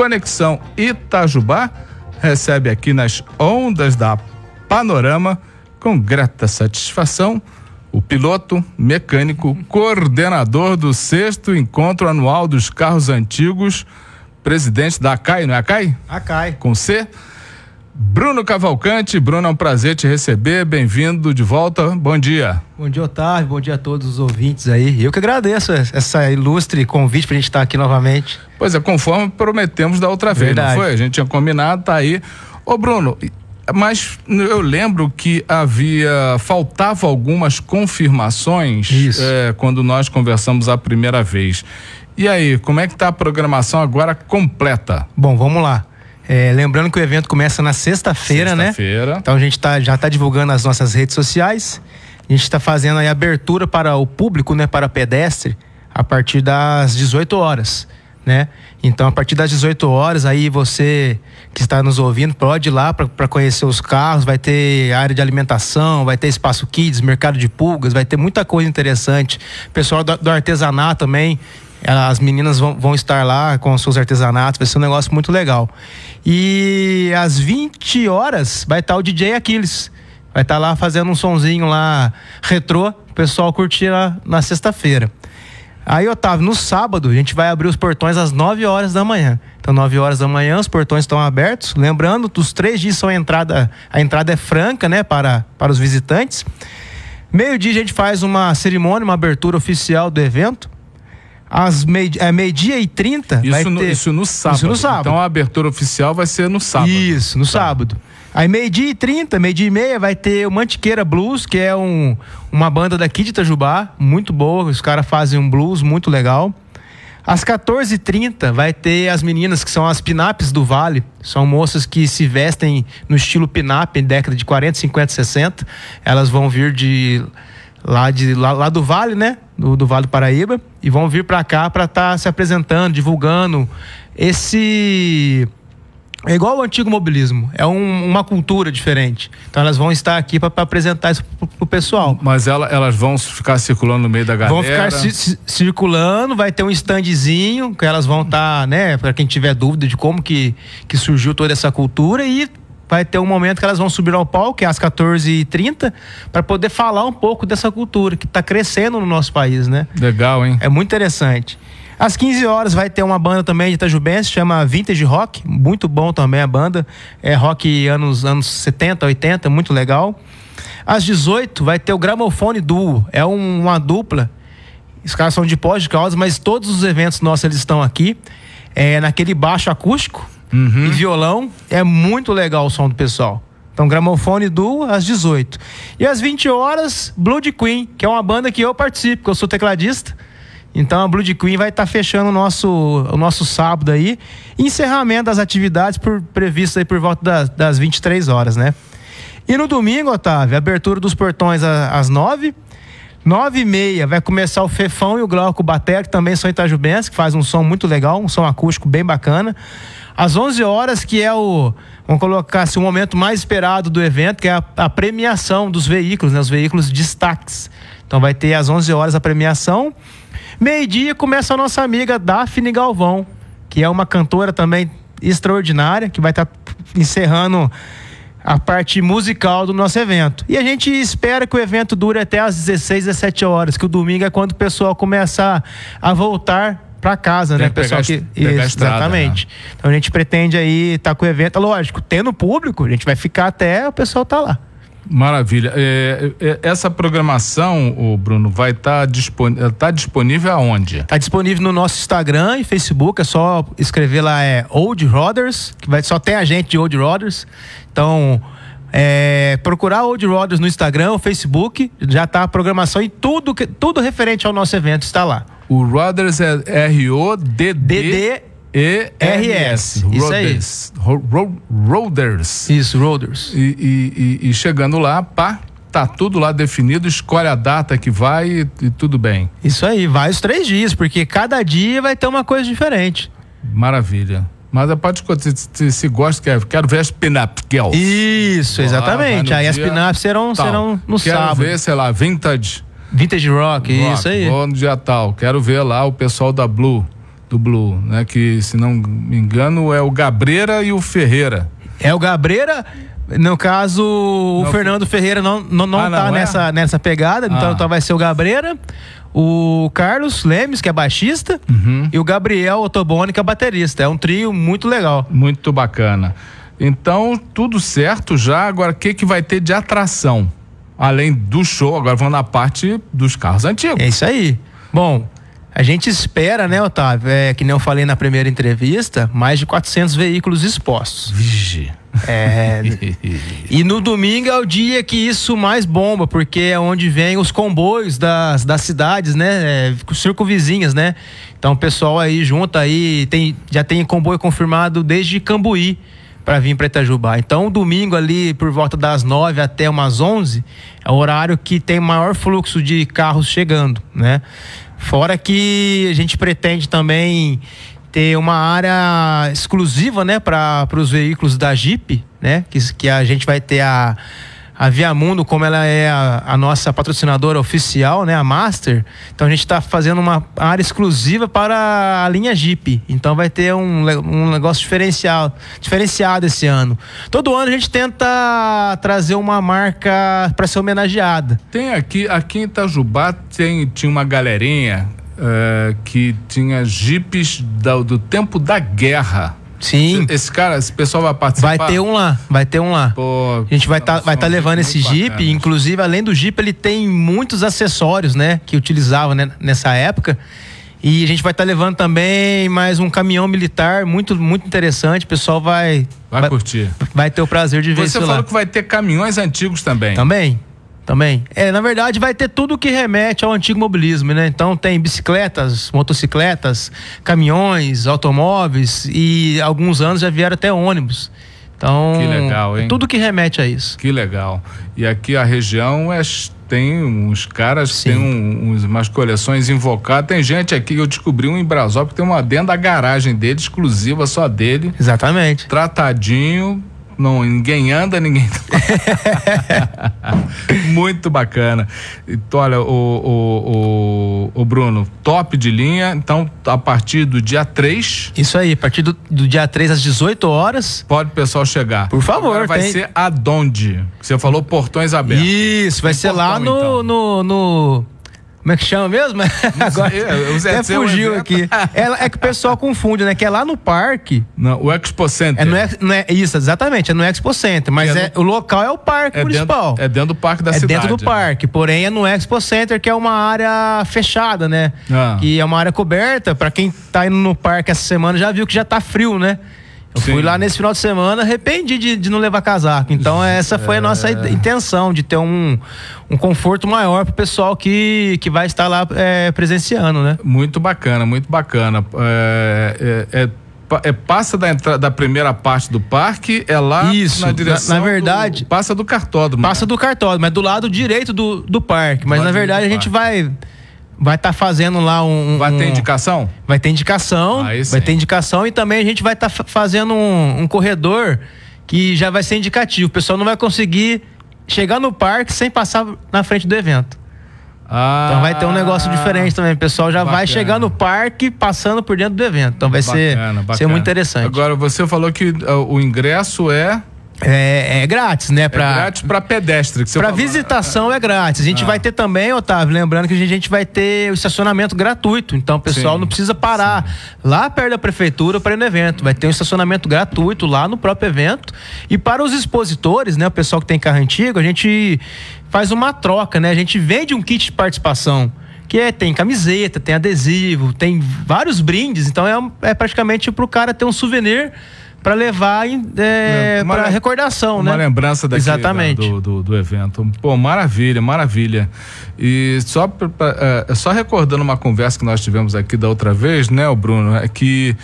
Conexão Itajubá recebe aqui nas ondas da Panorama, com grata satisfação, o piloto, mecânico, coordenador do sexto encontro anual dos carros antigos, presidente da ACAI, não é ACAI? ACAI. Com C Bruno Cavalcante, Bruno, é um prazer te receber, bem-vindo de volta, bom dia. Bom dia, Otávio, bom dia a todos os ouvintes aí. Eu que agradeço essa ilustre convite para a gente estar aqui novamente. Pois é, conforme prometemos da outra vez, Verdade. não foi? A gente tinha combinado, tá aí. Ô, Bruno, mas eu lembro que havia faltava algumas confirmações é, quando nós conversamos a primeira vez. E aí, como é que está a programação agora completa? Bom, vamos lá. É, lembrando que o evento começa na sexta-feira, sexta né? Sexta-feira. Então a gente tá, já está divulgando as nossas redes sociais. A gente está fazendo aí abertura para o público, né? Para pedestre, a partir das 18 horas. Né? Então, a partir das 18 horas, aí você que está nos ouvindo pode ir lá para conhecer os carros. Vai ter área de alimentação, vai ter espaço kids, mercado de pulgas, vai ter muita coisa interessante. Pessoal do, do artesanato também, as meninas vão, vão, estar lá com seus artesanatos, vai ser um negócio muito legal. E às 20 horas vai estar tá o DJ Aquiles. Vai estar tá lá fazendo um sonzinho lá retrô, o pessoal curtir lá na sexta-feira. Aí, Otávio, no sábado a gente vai abrir os portões às 9 horas da manhã. Então, 9 horas da manhã, os portões estão abertos. Lembrando, os três dias são a entrada, a entrada é franca, né, para, para os visitantes. Meio-dia a gente faz uma cerimônia, uma abertura oficial do evento às meia, é, meio dia e trinta Isso, no, ter... isso no sábado. Isso no sábado. Então a abertura oficial vai ser no sábado. Isso, no tá. sábado. Aí meio-dia e trinta meio-dia e meia, vai ter o Mantiqueira Blues, que é um, uma banda daqui de Itajubá, muito boa. Os caras fazem um blues muito legal. Às 14h30 vai ter as meninas que são as pinapes do Vale. São moças que se vestem no estilo pinap em década de 40, 50, 60. Elas vão vir de lá, de, lá, lá do Vale, né? Do, do Vale do Paraíba, e vão vir para cá para estar tá se apresentando, divulgando esse. É igual o antigo mobilismo, é um, uma cultura diferente. Então elas vão estar aqui para apresentar isso para o pessoal. Mas ela, elas vão ficar circulando no meio da galera? Vão ficar ci, circulando, vai ter um standzinho que elas vão estar, tá, né, para quem tiver dúvida de como que, que surgiu toda essa cultura e vai ter um momento que elas vão subir ao palco, que é às 14h30, para poder falar um pouco dessa cultura que está crescendo no nosso país, né? Legal, hein? É muito interessante. Às 15 horas vai ter uma banda também de Itajubense, chama Vintage Rock, muito bom também a banda. É rock anos, anos 70, 80, muito legal. Às 18 vai ter o Gramofone Duo, é um, uma dupla. Os caras são de pós de causa, mas todos os eventos nossos eles estão aqui. É naquele baixo acústico, Uhum. E violão é muito legal o som do pessoal. Então, gramofone duo às 18. E às 20 horas, Blood Queen, que é uma banda que eu participo, que eu sou tecladista. Então a Blood Queen vai estar tá fechando o nosso, o nosso sábado aí. Encerramento das atividades por, previsto aí por volta das, das 23 horas, né? E no domingo, Otávio, abertura dos portões às 9. 9 e meia vai começar o Fefão e o Glauco Bater, que também são Itajubense, que faz um som muito legal, um som acústico bem bacana às 11 horas, que é o, vamos colocar assim, o momento mais esperado do evento, que é a, a premiação dos veículos, né, os veículos destaques. Então vai ter às 11 horas a premiação. Meio-dia começa a nossa amiga Daphne Galvão, que é uma cantora também extraordinária, que vai estar tá encerrando a parte musical do nosso evento. E a gente espera que o evento dure até às 16, 17 horas, que o domingo é quando o pessoal começa a voltar para casa, Tem né, pessoal? Que, que isso, estrada, exatamente. Né? Então a gente pretende aí estar tá com o evento, tá, lógico, tendo público, a gente vai ficar até o pessoal estar tá lá. Maravilha. É, é, é essa programação, o Bruno, vai estar tá disponível, tá disponível aonde? Está disponível no nosso Instagram e Facebook, é só escrever lá é Old Roders, que vai, só tem a gente de Old Roders. Então, é, procurar Old Roders no Instagram, Facebook, já está a programação e tudo, tudo referente ao nosso evento está lá. O Rodgers é R-O-D-D. E-R-S. Isso aí. Roders. Isso, Roders. E, e, e, chegando lá, pá, tá tudo lá definido, escolhe a data que vai e, e tudo bem. Isso aí, vai os três dias, porque cada dia vai ter uma coisa diferente. Maravilha. Mas a parte que se, se, se gosta, quer, quero ver as pin-up girls. Isso, exatamente. aí dia, as pin-ups serão, serão no quero sábado. Quero ver, sei lá, vintage Vintage Rock, rock isso aí. Vou no dia tal. Quero ver lá o pessoal da Blue, do Blue, né? Que, se não me engano, é o Gabreira e o Ferreira. É o Gabreira. No caso, o não, Fernando Ferreira não, não, não ah, tá não, nessa, é? nessa pegada, então, ah. então, então vai ser o Gabreira o Carlos Lemes, que é baixista, uhum. e o Gabriel Otobone, que é baterista. É um trio muito legal. Muito bacana. Então, tudo certo já. Agora, o que, que vai ter de atração? além do show, agora vão na parte dos carros antigos. É isso aí. Bom, a gente espera, né, Otávio? É, que nem eu falei na primeira entrevista, mais de 400 veículos expostos. Vigi. É, e no domingo é o dia que isso mais bomba, porque é onde vem os comboios das, das cidades, né? É, vizinhas, né? Então o pessoal aí junta aí, tem, já tem comboio confirmado desde Cambuí para vir para Itajubá. Então, domingo ali por volta das 9 até umas 11 é o horário que tem maior fluxo de carros chegando, né? Fora que a gente pretende também ter uma área exclusiva, né, para os veículos da Jeep, né, que, que a gente vai ter a a Viamundo, como ela é a, a, nossa patrocinadora oficial, né, a Master, então a gente está fazendo uma área exclusiva para a linha Jeep. Então vai ter um, um negócio diferencial, diferenciado esse ano. Todo ano a gente tenta trazer uma marca para ser homenageada. Tem aqui, aqui em Itajubá tem, tinha uma galerinha uh, que tinha jipes do tempo da guerra Sim. Esse cara, esse pessoal vai participar? Vai ter um lá, vai ter um lá. Pô, a gente vai estar tá, vai tá levando esse Jeep, bacana. inclusive além do Jeep, ele tem muitos acessórios, né, que utilizava né, nessa época. E a gente vai estar tá levando também mais um caminhão militar, muito muito interessante. O pessoal vai vai, vai curtir. Vai ter o prazer de ver Você isso falou que vai ter caminhões antigos também. Também. Também. É, na verdade, vai ter tudo que remete ao antigo mobilismo, né? Então tem bicicletas, motocicletas, caminhões, automóveis e alguns anos já vieram até ônibus. Então, que legal, hein? É tudo que remete a isso. Que legal. E aqui a região é tem uns caras, Sim. tem um, uns, umas coleções invocadas. Tem gente aqui que eu descobri um em Brasópolis que tem uma dentro da garagem dele, exclusiva só dele. Exatamente. Tratadinho, não, ninguém anda, ninguém. Tá Muito bacana. Então, olha, o, o, o, o, Bruno, top de linha. Então, a partir do dia 3. Isso aí, a partir do, do dia 3 às 18 horas. Pode o pessoal chegar. Por favor. Agora vai tem... ser aonde? Você falou portões abertos. Isso, vai Tem ser portão, lá no, então. no, no como é que chama mesmo? Agora, é, até é fugiu aqui. É, é, que o pessoal confunde, né? Que é lá no parque. Não, o Expo Center. É, no, não é, isso, exatamente. É no Expo Center. Mas é, é no, o local é o parque é principal. Dentro, é dentro do parque da cidade. É dentro do parque. Porém, é no Expo Center, que é uma área fechada, né? Ah. Que é uma área coberta. Para quem tá indo no parque essa semana, já viu que já tá frio, né? Eu Sim. fui lá nesse final de semana, arrependi de, de não levar casaco. Então, essa foi é... a nossa é. intenção, de ter um, um conforto maior pro pessoal que, que vai estar lá é, presenciando, né? Muito bacana, muito bacana. É, é, é, é passa da, da primeira parte do parque, é lá Isso, na direção. Na, na verdade. Do, passa do cartódromo. Passa né? do cartódromo, é do lado direito do, do parque. Do mas na verdade a gente vai vai estar tá fazendo lá um, um, Vai ter indicação? Vai ter indicação. vai ter indicação e também a gente vai estar tá fazendo um, um, corredor que já vai ser indicativo. O pessoal não vai conseguir chegar no parque sem passar na frente do evento. Ah, então vai ter um negócio ah, diferente também. O pessoal já bacana. vai chegar no parque passando por dentro do evento. Então vai bacana, ser, bacana. ser muito interessante. Agora, você falou que uh, o ingresso é. É, é, grátis, né? É pra, é grátis para pedestre. Para né? visitação é grátis. A gente ah. vai ter também, Otávio, lembrando que a gente vai ter o estacionamento gratuito. Então o pessoal sim, não precisa parar sim. lá perto da prefeitura para ir no evento. Vai ter um estacionamento gratuito lá no próprio evento. E para os expositores, né? O pessoal que tem carro antigo, a gente faz uma troca, né? A gente vende um kit de participação que é, tem camiseta, tem adesivo, tem vários brindes. Então é, é praticamente para o cara ter um souvenir para levar é, para recordação, uma né? Uma lembrança daqui, Exatamente. Da, do, do, do, evento. Pô, maravilha, maravilha. E só, pra, é, é, só recordando uma conversa que nós tivemos aqui da outra vez, né, o Bruno, é que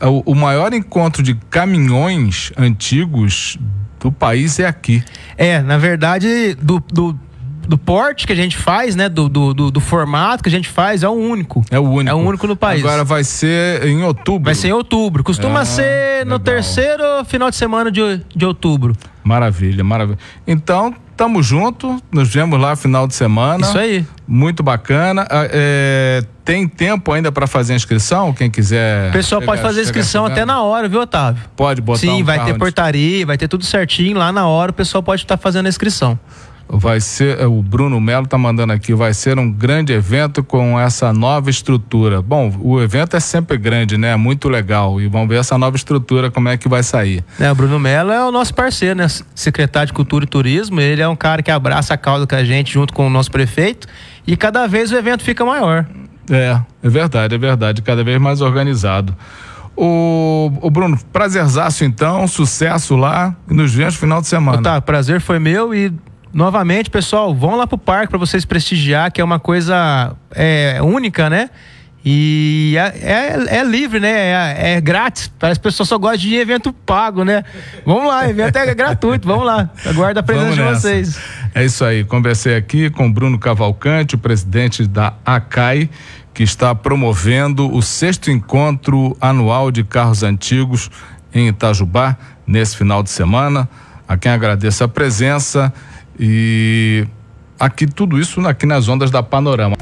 é, o, o maior encontro de caminhões antigos do país é aqui. É, na verdade, do, do do porte que a gente faz, né? Do, do, do, do, formato que a gente faz, é o único. É o único. É o único no país. Agora vai ser em outubro. Vai ser em outubro. Costuma ah, ser no legal. terceiro final de semana de, de outubro. Maravilha, maravilha. Então, tamo junto, nos vemos lá final de semana. Isso aí. Muito bacana. Ah, é, tem tempo ainda para fazer a inscrição? Quem quiser. O pessoal chegar, pode fazer a inscrição até na hora, viu, Otávio? Pode botar Sim, um vai ter onde... portaria, vai ter tudo certinho lá na hora, o pessoal pode estar tá fazendo a inscrição vai ser, eh, o Bruno Melo está mandando aqui, vai ser um grande evento com essa nova estrutura. Bom, o evento é sempre grande, né? É muito legal. E vamos ver essa nova estrutura, como é que vai sair. É, o Bruno Melo é o nosso parceiro, né? Secretário de Cultura e Turismo. Ele é um cara que abraça a causa com a gente, junto com o nosso prefeito. E cada vez o evento fica maior. É, é verdade, é verdade. Cada vez mais organizado. O, o, Bruno, prazerzaço então, sucesso lá e nos vemos no final de semana. Tá, prazer foi meu e Novamente, pessoal, vão lá pro parque para vocês prestigiar, que é uma coisa é, única, né? E é, é, é, livre, né? É, é grátis. Parece pessoas só gosta de evento pago, né? Vamos lá, evento é gratuito, vamos lá. Aguardo a presença de vocês. É isso aí. Conversei aqui com Bruno Cavalcante, o presidente da ACAI, que está promovendo o sexto encontro anual de carros antigos em Itajubá nesse final de semana. A quem agradeço a presença e aqui tudo isso aqui nas ondas da Panorama.